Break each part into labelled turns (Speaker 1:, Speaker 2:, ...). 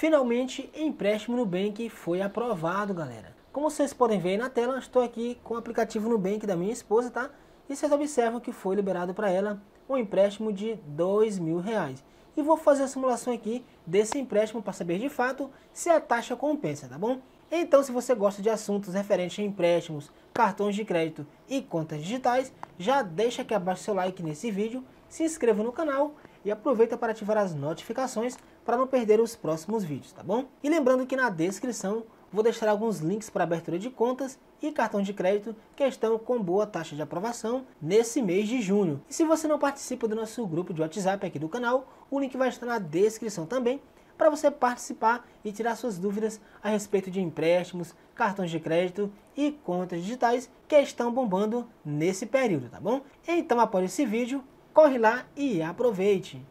Speaker 1: Finalmente, empréstimo Nubank foi aprovado, galera. Como vocês podem ver aí na tela, estou aqui com o aplicativo Nubank da minha esposa, tá? E vocês observam que foi liberado para ela um empréstimo de dois mil reais. E vou fazer a simulação aqui desse empréstimo para saber de fato se a taxa compensa, tá bom? Então, se você gosta de assuntos referentes a empréstimos, cartões de crédito e contas digitais, já deixa aqui abaixo seu like nesse vídeo, se inscreva no canal e aproveita para ativar as notificações para não perder os próximos vídeos, tá bom? E lembrando que na descrição vou deixar alguns links para abertura de contas e cartão de crédito que estão com boa taxa de aprovação nesse mês de junho. E se você não participa do nosso grupo de WhatsApp aqui do canal, o link vai estar na descrição também para você participar e tirar suas dúvidas a respeito de empréstimos, cartões de crédito e contas digitais que estão bombando nesse período, tá bom? Então, após esse vídeo, corre lá e aproveite!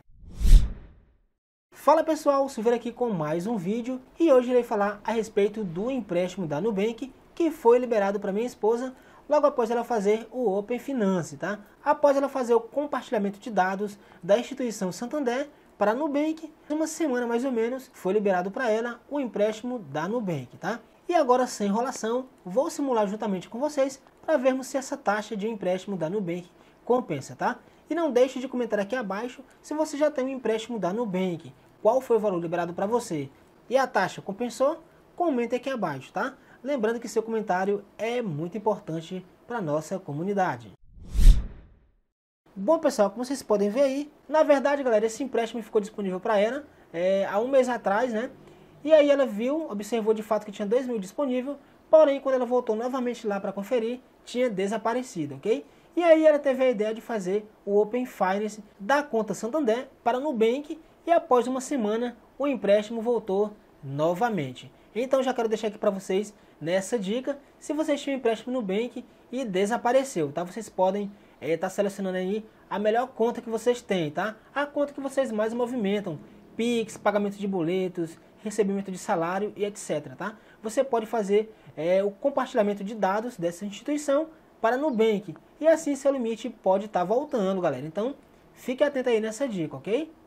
Speaker 1: Fala pessoal, Silveira aqui com mais um vídeo e hoje irei falar a respeito do empréstimo da Nubank que foi liberado para minha esposa logo após ela fazer o Open Finance, tá? Após ela fazer o compartilhamento de dados da instituição Santander para a Nubank, uma semana mais ou menos foi liberado para ela o empréstimo da Nubank, tá? E agora, sem enrolação, vou simular juntamente com vocês para vermos se essa taxa de empréstimo da Nubank compensa, tá? E não deixe de comentar aqui abaixo se você já tem um empréstimo da Nubank, qual foi o valor liberado para você e a taxa compensou, comente aqui abaixo, tá? Lembrando que seu comentário é muito importante para nossa comunidade. Bom pessoal, como vocês podem ver aí, na verdade galera, esse empréstimo ficou disponível para ela é, há um mês atrás, né? E aí ela viu, observou de fato que tinha 2 mil disponível, porém quando ela voltou novamente lá para conferir, tinha desaparecido, ok? E aí ela teve a ideia de fazer o Open Finance da conta Santander para Nubank e após uma semana o empréstimo voltou novamente. Então já quero deixar aqui para vocês nessa dica, se vocês tinham empréstimo no Nubank e desapareceu, tá? Vocês podem estar eh, é, tá selecionando aí a melhor conta que vocês têm, tá? A conta que vocês mais movimentam, Pix, pagamento de boletos, recebimento de salário e etc, tá? Você pode fazer é, o compartilhamento de dados dessa instituição para Nubank e assim seu limite pode estar tá voltando, galera. Então, fique atento aí nessa dica, ok?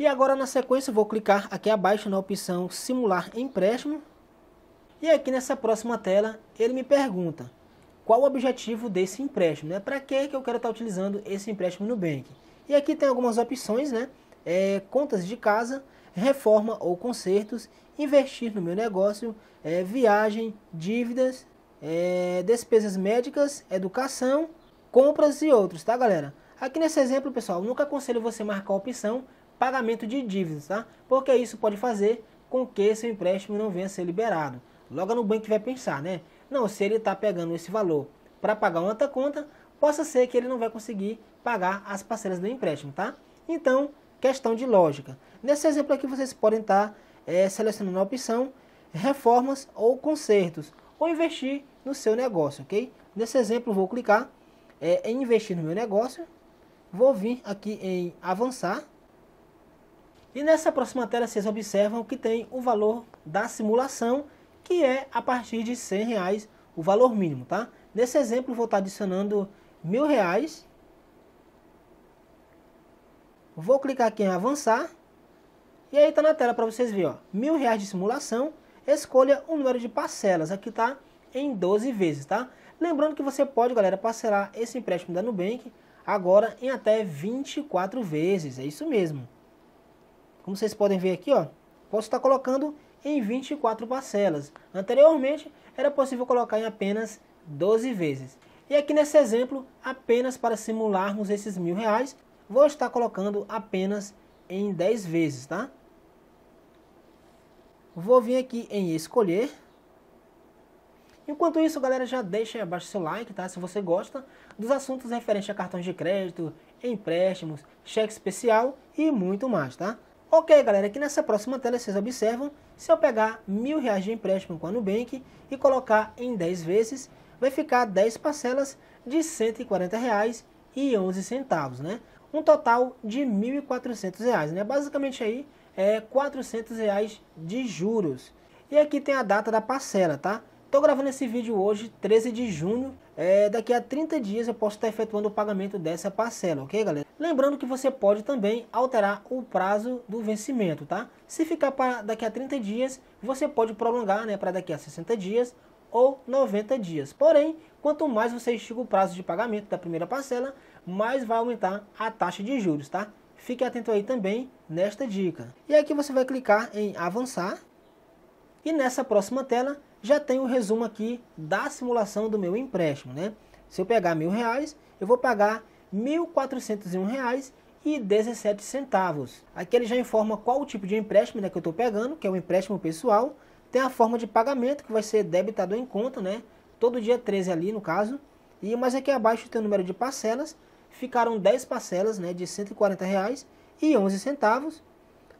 Speaker 1: E agora na sequência vou clicar aqui abaixo na opção simular empréstimo. E aqui nessa próxima tela ele me pergunta qual o objetivo desse empréstimo, né? Para que eu quero estar tá utilizando esse empréstimo no Nubank? E aqui tem algumas opções, né? É, contas de casa, reforma ou consertos, investir no meu negócio, é, viagem, dívidas, é, despesas médicas, educação, compras e outros, tá galera? Aqui nesse exemplo, pessoal, nunca aconselho você marcar a opção pagamento de dívidas, tá? Porque isso pode fazer com que seu empréstimo não venha a ser liberado. Logo no banco vai pensar, né? Não, se ele está pegando esse valor para pagar outra conta, possa ser que ele não vai conseguir pagar as parcelas do empréstimo, tá? Então, questão de lógica. Nesse exemplo aqui, vocês podem estar tá, é, selecionando a opção reformas ou consertos, ou investir no seu negócio, ok? Nesse exemplo, vou clicar é, em investir no meu negócio, vou vir aqui em avançar, e nessa próxima tela vocês observam que tem o valor da simulação, que é a partir de 100 reais o valor mínimo, tá? Nesse exemplo vou estar tá adicionando mil reais. Vou clicar aqui em avançar. E aí está na tela para vocês verem, ó, mil reais de simulação. Escolha o número de parcelas, aqui está em 12 vezes, tá? Lembrando que você pode, galera, parcelar esse empréstimo da Nubank agora em até 24 vezes, é isso mesmo. Como vocês podem ver aqui, ó, posso estar colocando em 24 parcelas. Anteriormente, era possível colocar em apenas 12 vezes. E aqui nesse exemplo, apenas para simularmos esses mil reais, vou estar colocando apenas em 10 vezes, tá? Vou vir aqui em escolher. Enquanto isso, galera, já deixa aí abaixo seu like, tá? Se você gosta dos assuntos referentes a cartões de crédito, empréstimos, cheque especial e muito mais, tá? Ok, galera, aqui nessa próxima tela vocês observam, se eu pegar mil reais de empréstimo com a Nubank e colocar em 10 vezes, vai ficar 10 parcelas de e reais 11 centavos, né? Um total de 1.400 reais, né? Basicamente aí é 400 reais de juros. E aqui tem a data da parcela, tá? Tô gravando esse vídeo hoje, 13 de junho. É, daqui a 30 dias eu posso estar efetuando o pagamento dessa parcela, ok, galera? Lembrando que você pode também alterar o prazo do vencimento, tá? Se ficar para daqui a 30 dias, você pode prolongar né, para daqui a 60 dias ou 90 dias. Porém, quanto mais você estiga o prazo de pagamento da primeira parcela, mais vai aumentar a taxa de juros, tá? Fique atento aí também nesta dica. E aqui você vai clicar em avançar. E nessa próxima tela, já tem um resumo aqui da simulação do meu empréstimo, né? Se eu pegar mil reais, eu vou pagar mil quatrocentos e um reais e centavos. Aqui ele já informa qual o tipo de empréstimo né, que eu estou pegando, que é o empréstimo pessoal. Tem a forma de pagamento, que vai ser debitado em conta, né? Todo dia 13 ali, no caso. E mais aqui abaixo tem o número de parcelas. Ficaram 10 parcelas, né? De R$ reais e centavos.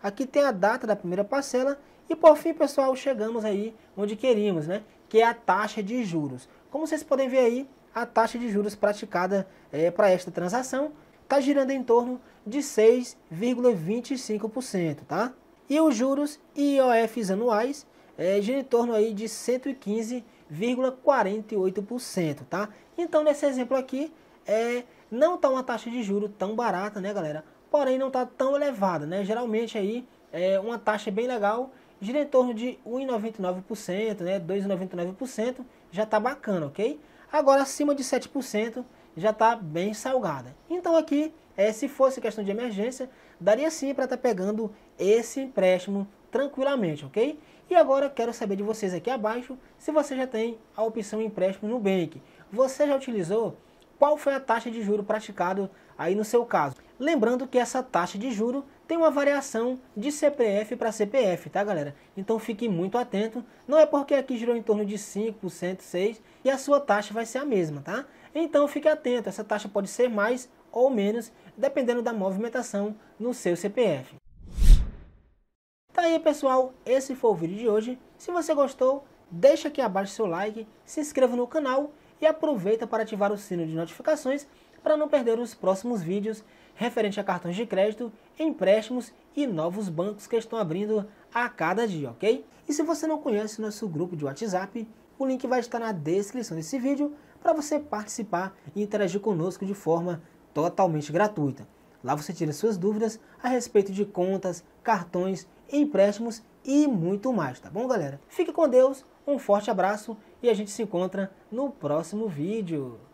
Speaker 1: Aqui tem a data da primeira parcela e por fim, pessoal, chegamos aí onde queríamos, né? Que é a taxa de juros. Como vocês podem ver aí, a taxa de juros praticada é, eh, para esta transação está girando em torno de 6,25%, tá? E os juros IOFs anuais é, eh, gira em torno aí de 115,48%, tá? Então, nesse exemplo aqui, é, não está uma taxa de juro tão barata, né, galera? Porém, não está tão elevada, né? Geralmente aí é uma taxa bem legal gira em torno de 1,99%, né, 2,99%, já está bacana, ok? Agora, acima de 7%, já está bem salgada. Então aqui, é, se fosse questão de emergência, daria sim para estar tá pegando esse empréstimo tranquilamente, ok? E agora quero saber de vocês aqui abaixo se você já tem a opção empréstimo no Nubank. Você já utilizou? Qual foi a taxa de juro praticado aí no seu caso? Lembrando que essa taxa de juro tem uma variação de CPF para CPF, tá galera? Então fique muito atento, não é porque aqui girou em torno de 5%, 6% e a sua taxa vai ser a mesma, tá? Então fique atento, essa taxa pode ser mais ou menos, dependendo da movimentação no seu CPF. Tá aí pessoal, esse foi o vídeo de hoje. Se você gostou, deixa aqui abaixo seu like, se inscreva no canal e aproveita para ativar o sino de notificações para não perder os próximos vídeos referente a cartões de crédito, empréstimos e novos bancos que estão abrindo a cada dia, ok? E se você não conhece nosso grupo de WhatsApp, o link vai estar na descrição desse vídeo para você participar e interagir conosco de forma totalmente gratuita. Lá você tira suas dúvidas a respeito de contas, cartões, empréstimos e muito mais, tá bom, galera? Fique com Deus, um forte abraço e a gente se encontra no próximo vídeo.